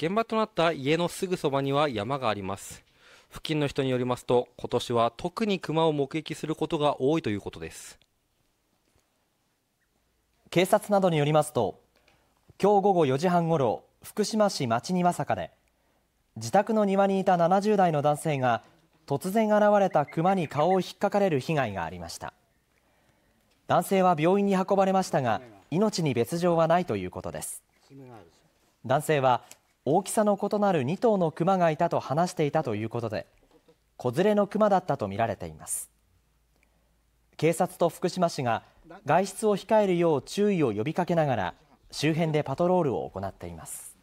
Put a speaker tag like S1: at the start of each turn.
S1: 現場となった家のすぐそばには山があります付近の人によりますと今年は特にクマを目撃することが多いということです警察などによりますと今日午後4時半ごろ福島
S2: 市町にまさかで自宅の庭にいた70代の男性が突然現れたクマに顔を引っかかれる被害がありました男性は病院に運ばれましたが命に別状はないということです男性は大きさの異なる2頭のクマがいたと話していたということで子連れのクマだったとみられています警察と福島市が外出を控えるよう注意を呼びかけながら周辺でパトロールを行っています